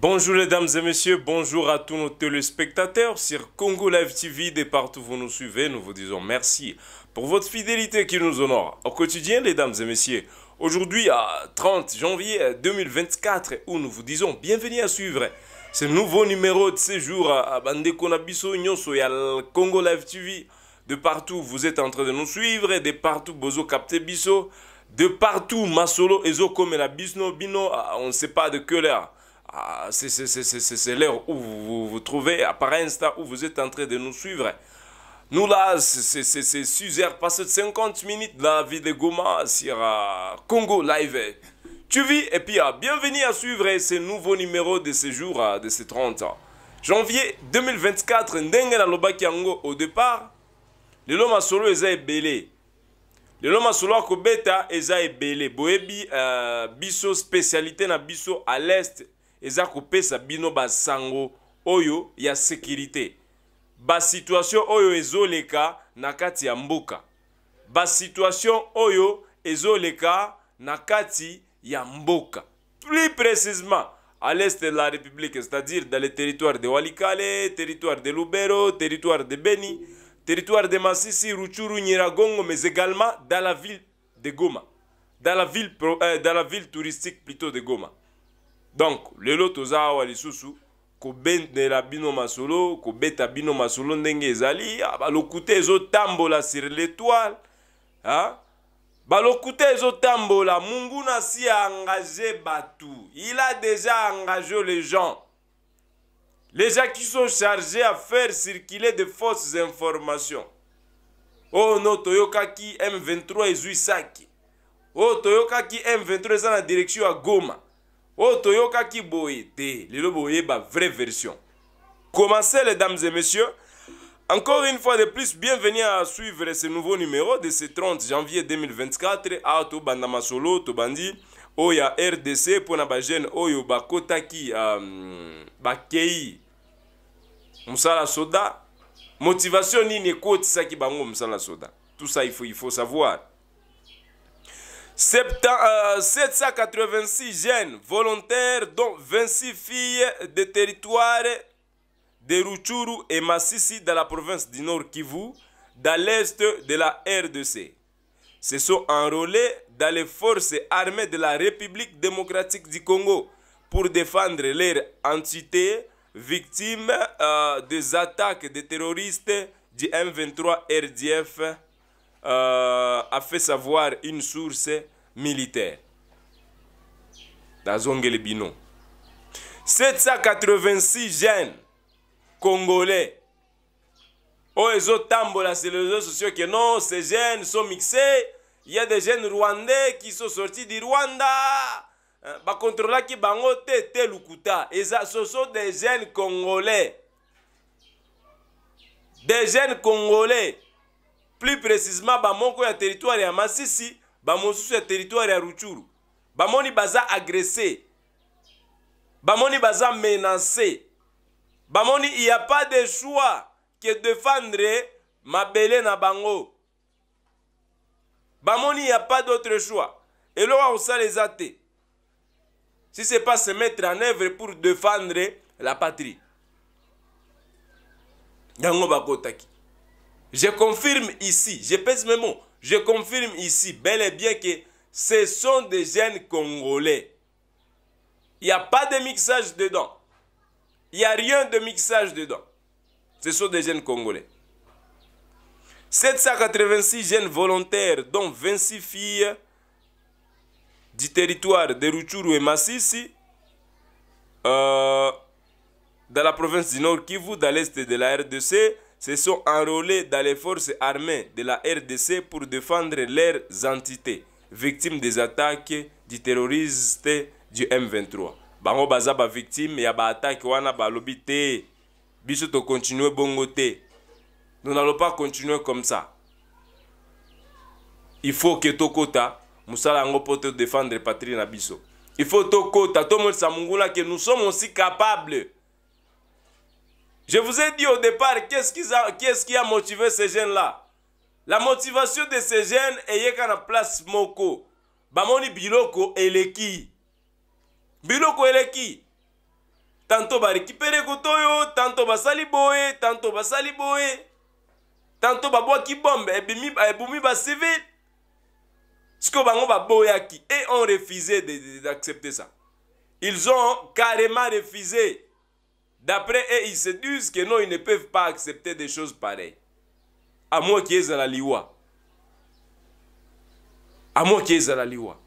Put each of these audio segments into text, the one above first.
Bonjour les dames et messieurs, bonjour à tous nos téléspectateurs sur Congo Live TV de partout vous nous suivez. Nous vous disons merci pour votre fidélité qui nous honore au quotidien, les dames et messieurs. Aujourd'hui, à 30 janvier 2024, où nous vous disons bienvenue à suivre ce nouveau numéro de séjour à Bande Konabiso Nyoso et à Congo Live TV. De partout, vous êtes en train de nous suivre, de partout, Bozo Capte Biso, de partout, Masolo, Ezo, comme la Bisno, Bino, ah, on ne sait pas de quelle heure. Ah, c'est l'heure où vous, vous trouvez, à par instant où vous êtes en train de nous suivre. Nous là, c'est 6 heures, passé 50 minutes de la vie de Goma sur euh, Congo Live. Tu vis et puis euh, bienvenue à suivre ce nouveau numéro de ce jour, euh, de ce 30 janvier 2024. Ndenga Nalobakiango au départ, le loma solo eza ebele. Le loma solo akobeta eza ebele. Boebi biso spécialité na biso à l'est eza kopesa bino basango oyo ya sekirite basituatio oyo ezoleka na kati ya mboka basituatio oyo ezoleka na kati ya mboka plus précisement à l'est de la république c'est-à-dire dans le territoire de walikale territoire de lubero territoire de beni territoire de masisi ruchuru nyiragongo mais également dans la ville de goma dans la ville, euh, dans la ville touristique plutôt de goma donc lelo toza awa lisusu kobendela bino masolo kobeta bino masolo ndenge ezali ah, balokute ezotambola sur l'étoile ah, balokute ezotambola munguna si aengage bato il a déjà engagé les gens les gens qui sont chargés à faire circuler de fausses informations oyo no toyokaki m23 ezwi saki oyo toyokaki m23 eza na direction ya goma oyo oh, toyokaki boye te lelo ba vraie version commencez les dames et messieurs encore une fois de plus bienvenue à suivre ce nouveau numéro de ce 30 janvier 2024 a Bandama Solo, tobandi Oya oh, rdc pour Bajen, oyo bakotaki euh, bakei ni soda motivation nini ekotisaki bango Moussala soda tout ça il faut, il faut savoir 786 euh, jeunes volontaires, dont 26 filles des territoires de Ruchuru et Massissi dans la province du Nord Kivu, dans l'est de la RDC, se sont enrôlés dans les forces armées de la République démocratique du Congo pour défendre leur entités victimes euh, des attaques des terroristes du M23 RDF euh, a fait savoir une source militaire nazongeli bino 786 jeunes congolais oyo ezotambola sur les réseaux sociaux que non ces jeunes sont mixés il y a des jeunes rwandais qui sont sortis du rwanda euh, bakontrolaki bango te te lukuta eza ce sont des jeunes congolais des jeunes congolais plus précisement bamoko ya territoire ya masisi bamosusu ya territoire ya ruchuru bamoni baza agresse bamoni baza menace bamoni il n'y a pas de choix que défendre mabele na bango bamoni il n'y a pas d'autre choix eloko akosala eza te si c'est pas se mettre en œuvre pour défendre la patrie yango bakotaki Je confirme ici, je pèse mes mots, je confirme ici bel et bien que ce sont des jeunes congolais. Il n'y a pas de mixage dedans. Il n'y a rien de mixage dedans. Ce sont des jeunes congolais. 786 jeunes volontaires, dont 26 filles du territoire de Ruchuru et Massissi, euh, dans la province du Nord Kivu, dans l'est de la RDC, se sont enrôlés dans les forces armées de la RDC pour défendre leurs entités, victimes des attaques du terroriste du M23. Bango baza victime ya ba attaque wana ba Biso continuer bongo Nous n'allons pas continuer comme ça. Il faut que tokota musala yango te défendre patrie na biso. Il faut tokota to sa mungula que nous sommes aussi capables je vous ai dit au départ, qu'est-ce qui a, motivé ces jeunes-là La motivation de ces jeunes est qu'à la place Moko, Bamoni Biloko Eleki. Biloko Eleki. Tantôt va bah, récupérer Kotoyo, tantôt va bah, saliboé, tantôt va bah, saliboé, tantôt va boire qui bombe, et bimi, et boumi va civil. Ce que va va qui Et ont refusé d'accepter ça. Ils ont carrément refusé D'après eux, ils se disent que non, ils ne peuvent pas accepter des choses pareilles. À moins qu'ils aient la liwa. À moins qu'ils aient la liwa.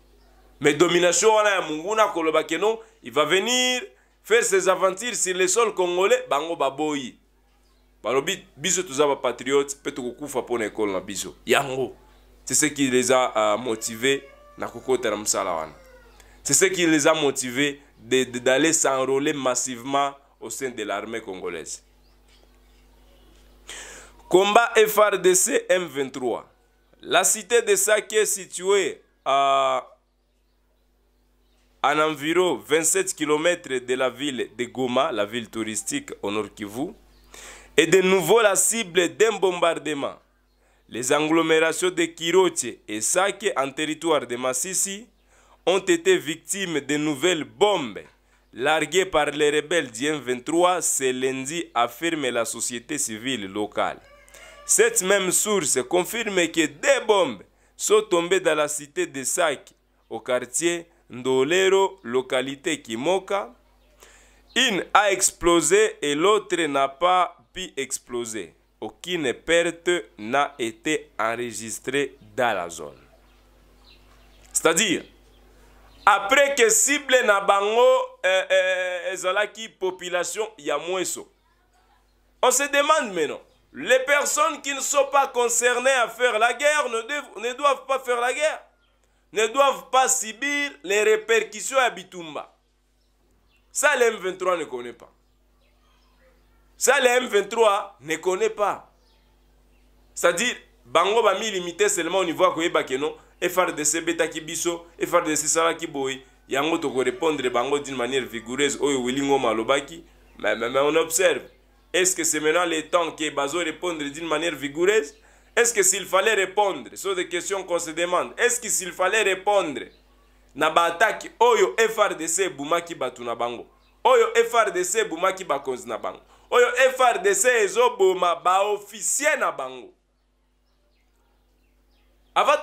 Mais domination, à munguna koloba que non, il va venir faire ses aventures sur le sol congolais, bango baboyi. balobi biso toza bapatriote mpe tokokufa mpona école na biso yango qui les a uh, motive na kokota na C'est ce qui les a motivés d'aller s'enrôler massivement au sein de l'armée congolaise. Combat FRDC M23. La cité de Sake située à en environ 27 km de la ville de Goma, la ville touristique au nord Kivu, est de nouveau la cible d'un bombardement. Les agglomérations de Kiroche et Sake en territoire de Massissi ont été victimes de nouvelles bombes Largué par les rebelles du 23 ce lundi, affirme la société civile locale. Cette même source confirme que deux bombes sont tombées dans la cité de Sac, au quartier Ndolero, localité Kimoka. Une a explosé et l'autre n'a pas pu exploser. Aucune perte n'a été enregistrée dans la zone. C'est-à-dire, après que cible na bango euh, euh, a population ya on se demande maintenant les personnes qui ne sont pas concernées à faire la guerre ne, ne doivent pas faire la guerre ne doivent pas subir les répercussions à Bitumba ça le 23 ne connaît pas ça le M23 ne connaît pas c'est-à-dire bango va limiter seulement au niveau akoyebake non frdc ebetaki biso frdc esalaki boye yango tokorépondre bango d'une manière vigoureuse oyo welingoma alobaki mais, mais, mais on observe est-ce que c'est maintenant le temps que bazo répondre d'une manière vigoureuse est-ce que s'il fallait répondre sont des questions qu'on se demande est-ce que s'il fallait répondre na baataki oyo frdc ebumaki bato na bango oyo frdc ebumaki bakonzi na bango oyo frdc ezoboma baofisier na bango Avant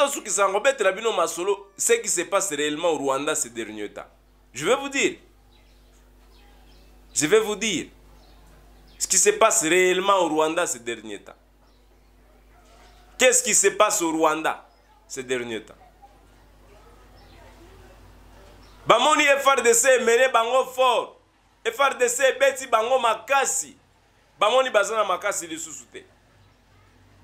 Masolo, ce qui se passe réellement au Rwanda ces derniers temps. Je vais vous dire. Je vais vous dire ce qui se passe réellement au Rwanda ces derniers temps. Qu'est-ce qui se passe au Rwanda ces derniers temps Bamoni FRDC emene bango fort. FRDC beti bango makasi. Bamoni bazana makasi sous te.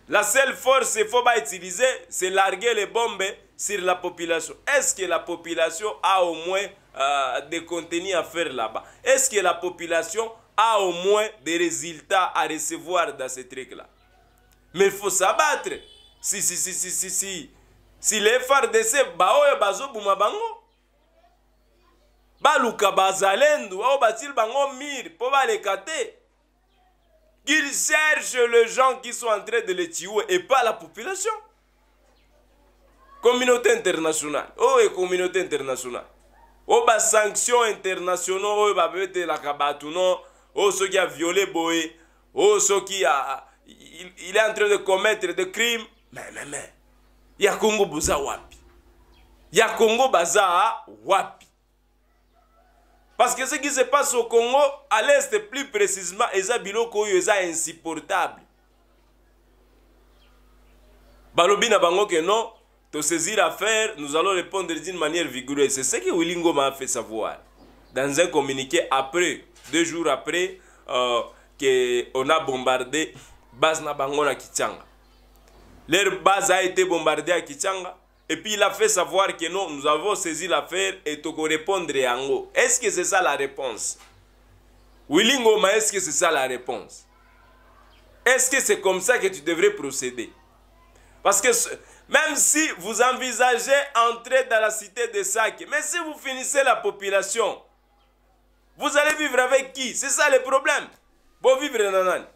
La seule force qu'il faut pas utiliser, c'est larguer les bombes sur la population. Est-ce que la population a au moins euh, des contenus à faire là-bas Est-ce que la population a au moins des résultats à recevoir dans ces trucs-là Mais il faut s'abattre. Si, si, si, si, si, si. Si les FARDC, bah, oh, bazo, bouma, bango. Baluka, bazalendu, oh, batil, bango, mir, po, balekate. qu'ils cherchent les gens qui sont en train de les tuer et pas la population. Communauté internationale. Oh, et communauté internationale. Oh, bah, sanctions internationales. Oh, bah, peut-être la Oh, ceux qui a violé Boé. Oh, ceux qui a. Il, est en train de commettre des crimes. Mais, mais, mais. Congo Baza Wapi. Congo Baza Wapi parce que ce qui se passe au Congo à l'est plus précisément est insupportable Balobina bango que non nous allons répondre d'une manière vigoureuse c'est ce que Willingo m'a fait savoir dans un communiqué après deux jours après euh, que on a bombardé base na bango leur base a été bombardée à Kichanga. Et puis il a fait savoir que non, nous avons saisi l'affaire et Togo répondre haut Est-ce que c'est ça la réponse Willing mais est-ce que c'est ça la réponse Est-ce que c'est comme ça que tu devrais procéder Parce que même si vous envisagez entrer dans la cité de Sac, mais si vous finissez la population, vous allez vivre avec qui C'est ça le problème. Bon vivre, nanan.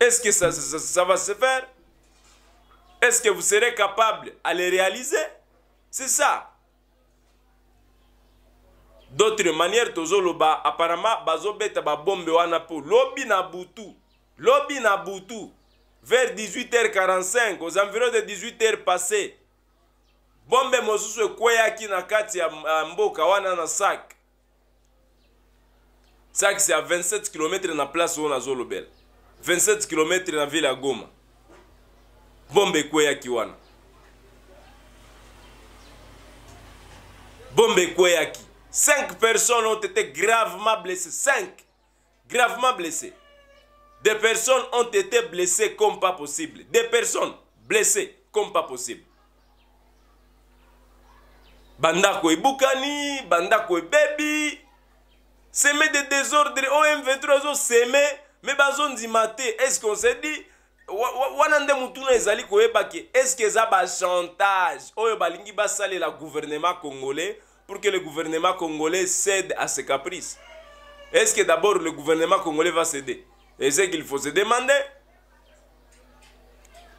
Est-ce que ça va se faire Est-ce que vous serez capable à les réaliser C'est ça. D'autres manières, tozoloba apparemment bazobeta ba bombe wana po lobi na butu. Lobi na butu vers 18h45 aux environs de 18h passé. Bombe mosusu ekweyaki na kati ya mboka wana na Sak. Sak c'est à 27 km na place oyo nazolobela. 27 km na ville ya Goma. bombe wana bombe 5 personnes ont été gravement blessées 5 gravement blessées des personnes ont été blessées comme pas possible des personnes blessées comme pas possible Bukani, Banda bandako baby. Semé des désordres, om23 Mais on dit maté, est ce qu'on s'est dit est-ce mutuna ezali koyeba ke za gouvernement congolais pour que le gouvernement congolais cède à ses caprices est-ce que d'abord le gouvernement congolais va céder et ce qu'il faut se demander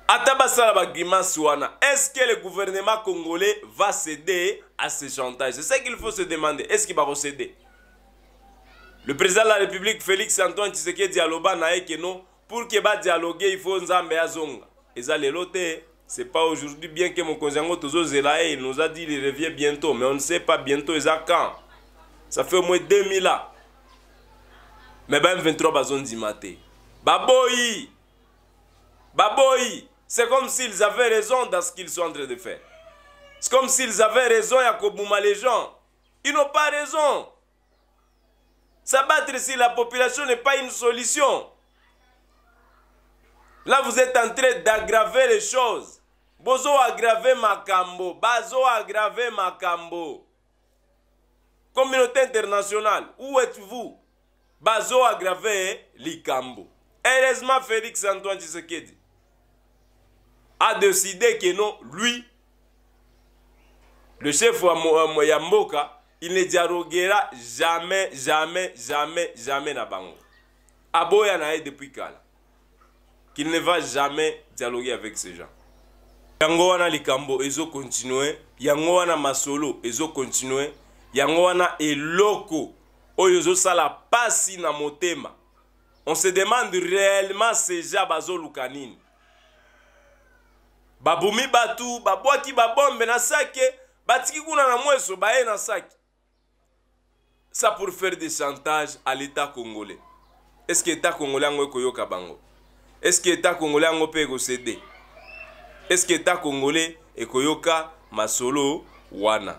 est-ce que le gouvernement congolais va céder à ce chantage c'est ce qu'il faut se demander est-ce qu'il va céder le président de la république félix antoine tshisekedi aloba na que que non pour ke badialoge il faut nzambe azonga eza lelo te eh, c'est pas aujourd'hui bien ke mokonzi yango tozozela ye eh, il nous a dit il revient bientôt mais on ne sait pas bientôt eza quand ça fait au moins 2000 ans me ba m23 bazondima te baboyi baboyi c'est comme s'ils avaient raison dans ce qu'ils sont en train de faire c'est comme s'ils avaient raison ya kobuma les gens ils n'ont pas raison s'abattre si la population n'est pas une solution Là, vous êtes en train d'aggraver les choses. Bozo aggraver Macambo. Bazo ma cambo. Communauté internationale, où êtes-vous Bazo aggraver Likambo. Heureusement, Félix Antoine Tshisekedi a décidé que non, lui, le chef euh, Moyamboka, il ne dialoguera jamais, jamais, jamais, jamais na bango. Aboya na depuis kala. qu'il ne va jamais dialoguer avec ces gens yango wana likambo ezokontinue yango wana masolo ezokontinue yango wana eloko oyo ezosala pasi na motema on se demande réellement seja bazoluka nini babumi bato babwaki babombe na sake batiki kuna na mweso baye na sake ça pour faire des chantage à l'état congolais est ce que état congolais yango ekoyoka bango eske eta congolais yango mpe ekosede eske eta congolais ekoyoka masolo wana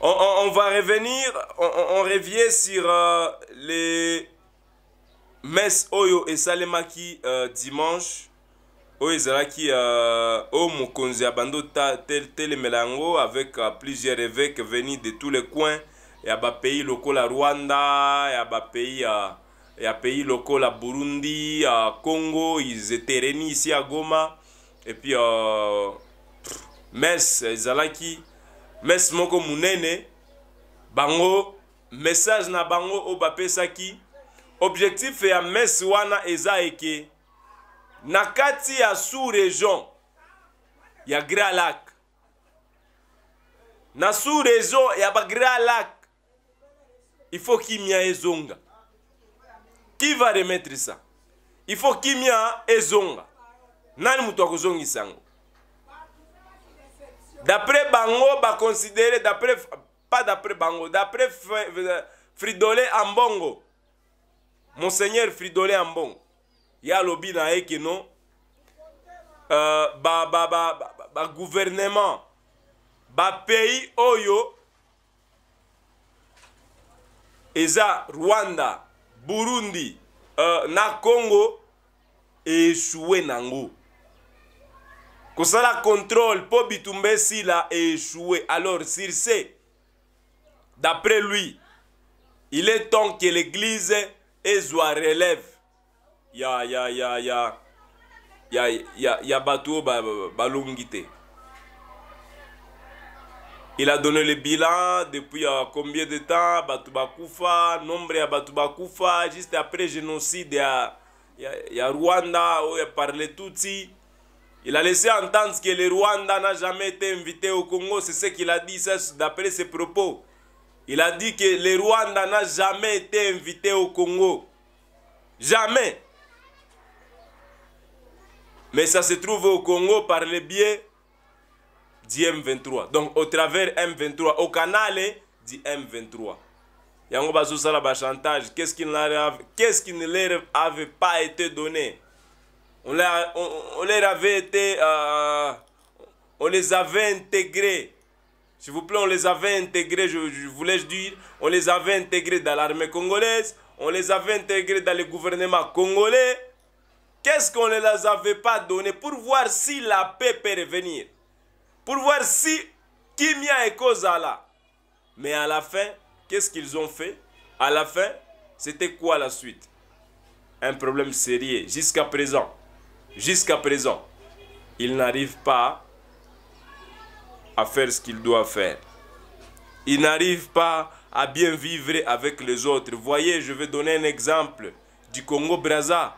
on, on, on va revenir on, on revient sur euh, les messe oyo esalemaki euh, dimanche oyo ezalaki euh, oyo mokonzi ya bando telemela yango avec euh, plusieurs évêques venus de tous les coins ya bapays lokola rwanda ya bapays ya euh, ya pays lokola burundi ya congo eteremi isi ya goma epuis uh, mes ezalaki mes moko monene bango message na bango oyo bapesaki objectif ya mes wana eza eke na kati ya sous région ya grand lac na sous région ya ba grand lac il faut kimia ezonga qui va remettre ça il faut kimia ezonga nani moto akozongisa yango d'après bango baconsidéré d'après pas d'après bango d'après fridolé ambongo monseigneur fridolé ambongo ye alobi na ye ke non euh, bagouvernement ba, ba, ba, bapays oyo eza rwanda burundi uh, na congo eesue nango kosala contrôle mpo bitumba esila eesue alors circe d'après lui il est temps que l'église ezwa relève ya ya ya ya ya ya, ya bato oyo balongi ba, ba, ba te Il a donné le bilan depuis euh, combien de temps Batubakoufa, nombre à Batubakoufa, juste après le génocide il y a Rwanda, où il Tutsi. Il a laissé entendre que le Rwanda n'a jamais été invité au Congo, c'est ce qu'il a dit d'après ses propos. Il a dit que le Rwanda n'a jamais été invité au Congo. Jamais. Mais ça se trouve au Congo par bien. biais dit M23. Donc au travers M23, au canal hein, dit M23. Yango bazosala Salaba chantage, qu'est-ce qui, qu'est-ce qui ne leur avait pas été donné on, on, avait été... Euh, on les avait intégrés. S'il vous plaît, on les avait intégrés, je, je voulais dire, on les avait intégrés dans l'armée congolaise, on les avait intégrés dans le gouvernement congolais. Qu'est-ce qu'on ne les avait pas donné pour voir si la paix peut revenir pour voir si Kimia et là. Mais à la fin, qu'est-ce qu'ils ont fait À la fin, c'était quoi la suite Un problème sérieux. Jusqu'à présent, jusqu'à présent, ils n'arrivent pas à faire ce qu'ils doivent faire. Ils n'arrivent pas à bien vivre avec les autres. Voyez, je vais donner un exemple du Congo-Braza.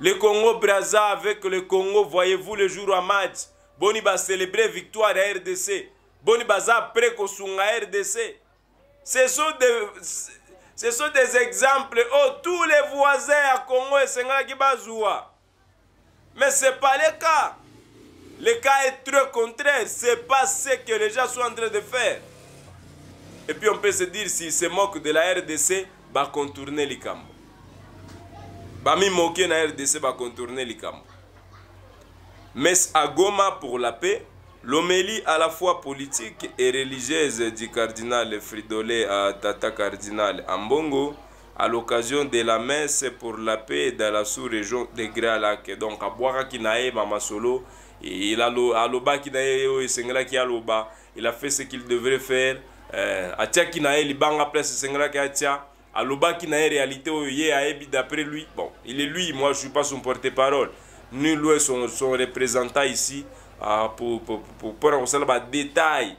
Le Congo-Braza avec le Congo, voyez-vous le jour à match boni bacelebre victoire ya rdc boni baza pre kosunga rdc ce sont de, ce sont des exemples oyo oh, tous les voisins ya congo esengaki bazwa mais c'est pas le cas le cas est très contraire c'est pas ce que les gens sont en train de faire et puis on peut se dire s'ils se moquent de la rdc bacontourne likambo bamimoke na rdc bacontourne likambo messe à Goma pour la paix, l'homélie à la fois politique et religieuse du cardinal Fridolé à Tata Cardinal Ambongo à l'occasion de la messe pour la paix dans la sous-région de Gralak. Donc à Boarakinae, Mamasolo, il a il a fait ce qu'il devrait faire. à euh, Tchakinae, Libanga place Tia. À Alobaki na réalité, d'après lui. Bon, il est lui, moi je ne suis pas son porte-parole. nul est son, son représentant ici uh, pour, pour, pour, pour, pour détail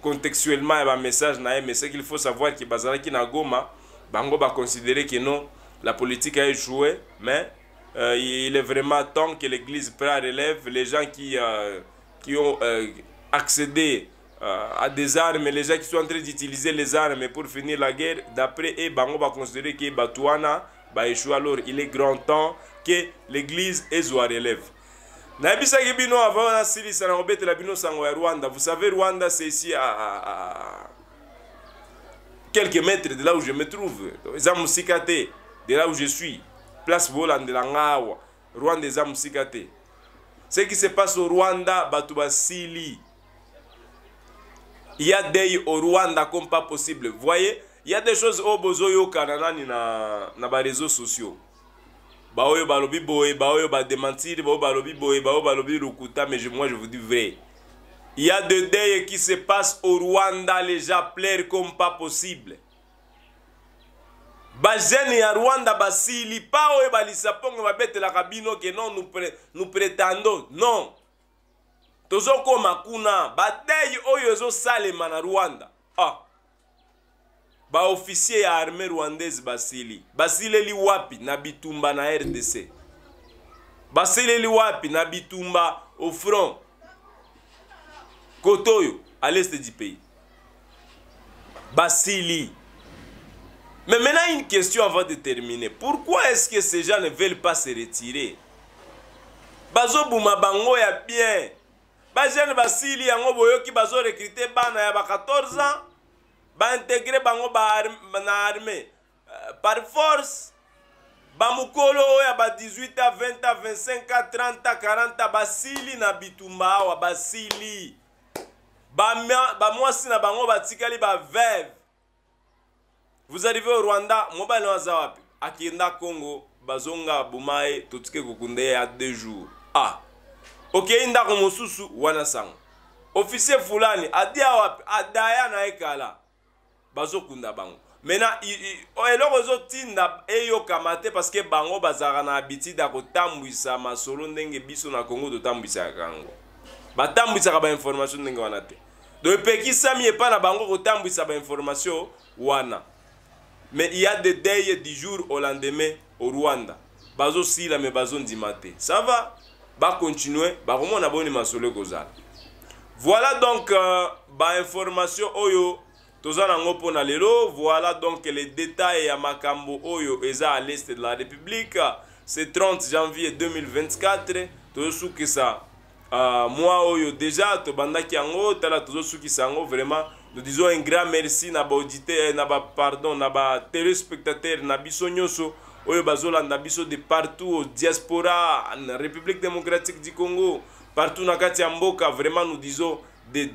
contextuellement et message na mais ce qu'il faut savoir que bazalaki na Goma bango ba considérer que non la politique a joué mais euh, il est vraiment temps que l'église prend relève les gens qui euh, qui ont euh, accédé euh, à des armes les gens qui sont en train d'utiliser les armes pour finir la guerre d'après et bango va considérer que Batouana va échouer alors il est grand temps que l'église est relève nayebisaki avant rwanda vous savez rwanda c'est ici à, quelques mètres de là où je me trouve eza mosika de là où je suis place de la Langawa, rwanda eza ce qui se passe au rwanda bato Sili. il y a choses au rwanda comme pas possible voyez il y a des choses au au Canada, dans na réseaux sociaux baoyo balobi boye baoyo badémentir baoyo balobi boye baoyo balobi lokuta mais moi je vous dis vrai il y a de deuil qui se passe au rwanda les gens plairent comme pas possible bajene ya rwanda basili pa oyo balisa mpongo babetelaka bino ke non nous, pré, nous prétendons non tozokoma kuna badei oyo ezosalema na rwanda ah officier ya armée rwandaise basili li wapi na bitumba na rdc li wapi na bitumba au front Kotoyu, à l'est du pays basili mais maintenant une question avant de terminer pourquoi est-ce que ces gens ne veulent pas se retirer bazobuma bango ya bien bajeune basili yango boyoki recruter bana ya ba 14 ans baintegre bango ba na arme euh, par force bamokolo oyo ya ba 18 a 20 a 25 a 30 a 40 basili na bitumba awa basili bamwasi ba na bango batikali baveve vous arrivez au rwanda mobali no aza wapi akenda congo bazonga boma ye totike kokunda ye ya 2 jours ah okei ndako mosusu wana sango ofisier fulani adi awapi adaya na ye kala bazokunda bango maintenant oh, eloko ezotinda eyokama te parceke bango bazalaka na habitude ya kotambwisa masolo ndenge biso na congo totambwisaka yango batambwisaka bainformation ndenge wana te donc epekisami epai na bango kotambwisa bainformation wana mais il y a de deuil du jour au lendemain au rwanda bazosila me bazondima te ça va bakontinue bakomona boni masolo ekozala voilà donc euh, bainformation oyo toza nango mpona lelo voilà donc les détails ya makambo oyo eza à l'est de la république ce 30 janvier 2024 tozosukisa uh, mwa oyo deja tobandaki yango tala tozosukisa yango vraiment nous disons un grand merci na baauditeur na ba pardon na batelespectateur na biso nyonso oyo bazolanda biso de partout au diaspora na république démocratique du congo partout na kati ya mboka vraiment nous disons de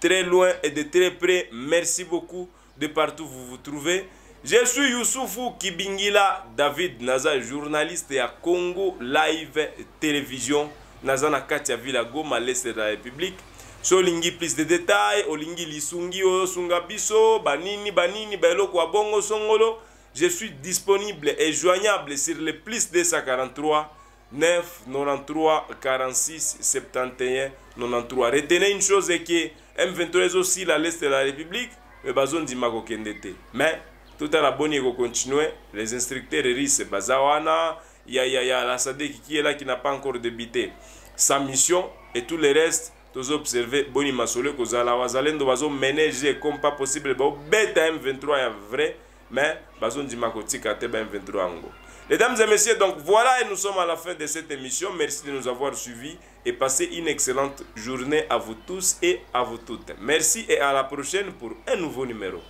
très loin et de très près. Merci beaucoup de partout où vous vous trouvez. Je suis Youssoufou Kibingila David naza journaliste ya Congo Live Télévision naza na kati ya Villa Goma l'Est de la République. So olingi plus de détails, olingi lisungi oyo sunga biso banini banini baeloko ya bongo songolo. Je suis disponible et joignable sur le plus 243 9 93 46 71 93 retenez une chose eke m23 ezosila l'est de la république me bazondima kokende te mais totala boni ekocontinue les instructeurs ris baza wana yayaya lasadek kiela qui n'a pas encore débité sa mission et tout le reste tozobserve boni masolo ekozala wazalendo bazoménage comme pas possible baobeta m23 ya vrai mais bazondima kotika te ba m23 yango Mesdames et messieurs, donc voilà et nous sommes à la fin de cette émission. Merci de nous avoir suivis et passez une excellente journée à vous tous et à vous toutes. Merci et à la prochaine pour un nouveau numéro.